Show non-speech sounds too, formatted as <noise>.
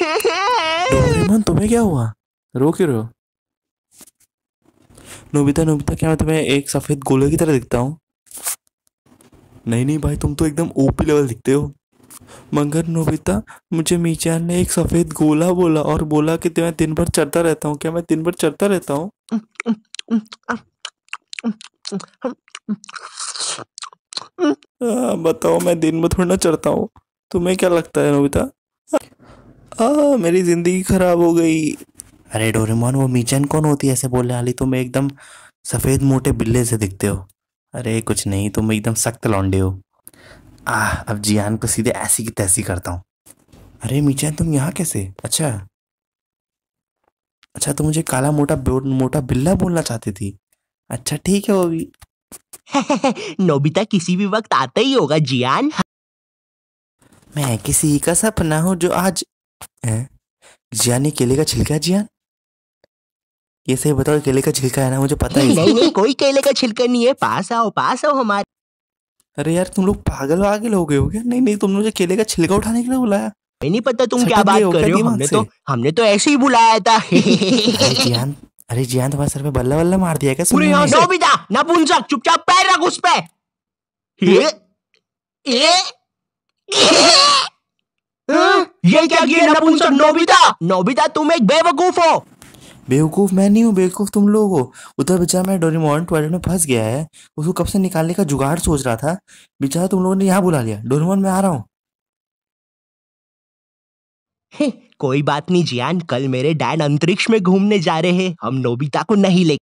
Doraemon तुम्हें क्या हुआ रो क्यों रहे हो नोबिता नोबिता क्या मैं तुम्हें एक सफ़ेद गोले की तरह दिखता हूँ नहीं नहीं भाई तुम तो एकदम ओपी लेवल दिखते हो मगर नोबिता मुझे मीचान ने एक सफ़ेद गोला बोला और बोला कि मैं दिन भर चढ़ता रहता हूँ क्या मैं दिन भर चढ़ता रहता हूँ हाँ, बताओ मैं दिन भर थोड़ा चढ़ता हूँ तुम्हें क्या लगता है नोबिता आ, मेरी ज़िंदगी ख़राब हो गई अरे डोरेमोन वो मीचन कौन होती है ऐसे बोलने वाली तुम एकदम सफ़ेद मोटे बिल्ले से दिखते हो अरे कुछ नहीं तुम एकदम सख्त लौंडे हो आह अब जियान को सीधे ऐसी की तैसी करता हूँ अरे मीचन तुम यहाँ कैसे अच्छा अच्छा तुम तो मुझे काला मोटा मोटा बिल्ला बोलना चाहती थी अच्छा ठीक है वो भी <laughs> नोबिता किसी भी वक्त आता ही होगा जियान मैं किसी का सपना हूँ जो आज हैं जियान ये केले का छिलका है जियान ये सही बताओ केले का छिलका है ना मुझे पता ही नहीं नहीं कोई केले का छिलका नहीं है पास आओ पास आओ हमारे अरे यार तुम लोग पागल वागल हो गए हो क्या नहीं नहीं तुमने मुझे केले का छिलका उठाने के लिए बुलाया नहीं पता तुम क्या बात कर रहे हो हमने तो हमने तो ऐसे ही बुलाया था जियान अरे जियान तुम्हारे सर पे बल्ला बल्ला मार दिया क्या पूरे यहाँ से ना चुपचाप पैर रख उस पे ए ए ये क्या किया नपुंसक नोबिता नोबिता तुम एक बेवकूफ हो बेवकूफ़ मैं नहीं हूँ बेवकूफ़ तुम लोग हो उधर बेचारा मैं डोरीमोन टॉयलेट में फंस गया है उसको कब से निकालने का जुगाड़ सोच रहा था बेचारा तुम लोगों ने यहाँ बुला लिया डोरीमोन मैं आ रहा हूँ कोई बात नहीं जियान कल मेरे डैड अंतरिक्ष में घूमने जा रहे हैं हम नोबिता को नहीं ले